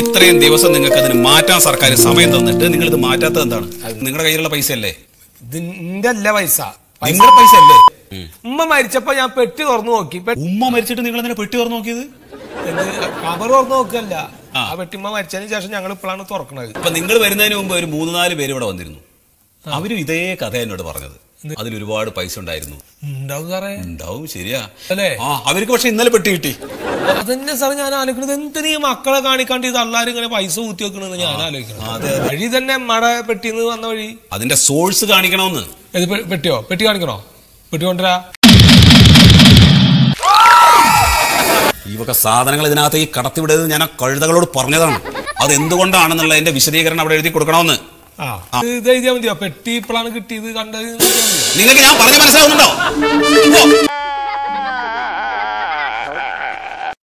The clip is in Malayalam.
ഇത്രയും ദിവസം നിങ്ങൾക്ക് അതിന് മാറ്റാൻ സർക്കാർ സമയം തന്നിട്ട് നിങ്ങൾ ഇത് മാറ്റാത്തത് എന്താണ് നിങ്ങളുടെ കയ്യിലുള്ള പൈസ അല്ലേ ഇതിന്റെ അല്ല പൈസ നിങ്ങളുടെ പൈസ അല്ലേ ഉമ്മ മരിച്ചപ്പോ ഞാൻ പെട്ടി തുറന്നു നോക്കി ഉമ്മ മരിച്ചിട്ട് നിങ്ങൾ എന്തിനാ പെട്ടി തുറന്നു നോക്കിയത് കവർ തുറന്നു നോക്കല്ല ആ പെട്ടിമ്മ മരിച്ചതിന് ശേഷം ഞങ്ങൾ ഇപ്പോഴാണ് തുറക്കുന്നത് ഇപ്പൊ നിങ്ങൾ വരുന്നതിന് മുമ്പ് ഒരു മൂന്ന് നാല് പേര് ഇവിടെ വന്നിരുന്നു അവരും ഇതേ കഥ എന്നോട് പറഞ്ഞത് അതിൽ ഒരുപാട് പൈസ ഉണ്ടായിരുന്നു ഉണ്ടാവും സാറേ ശരിയാ അല്ലേ അവർക്ക് പക്ഷെ ഇന്നലെ പെട്ടി കിട്ടി അതന്നെ സാർ ഞാൻ ആലോചിക്കുന്നത് എന്തിനീ മക്കളെ കാണിക്കാണ്ട് ഇത് അള്ളാരും ഇങ്ങനെ പൈസ ഊത്തി വെക്കണെന്ന് ഞാൻ ആലോചിക്കുന്നത് വഴി തന്നെ മട പെട്ടിന്ന് വന്ന വഴി അതിന്റെ സോഴ്സ് കാണിക്കണമെന്ന് ഇത് പെട്ടിയോ പെട്ടി കാണിക്കണോ പെട്ടി കൊണ്ടുവരാ ഇവക്ക സാധനങ്ങൾ ഇതിനകത്ത് ഈ കടത്തിവിടരുത് ഞാൻ ആ കഴുതകളോട് പറഞ്ഞതാണ് അത് എന്തുകൊണ്ടാണെന്നുള്ള എന്റെ വിശദീകരണം അവിടെ എഴുതി കൊടുക്കണമെന്ന് ഇത് എഴുതിയാ മതിയോ പെട്ടി ഇപ്പോഴാണ് കിട്ടിയത് കണ്ടത് നിങ്ങൾക്ക് ഞാൻ പറഞ്ഞു മനസ്സിലാവുന്നുണ്ടോ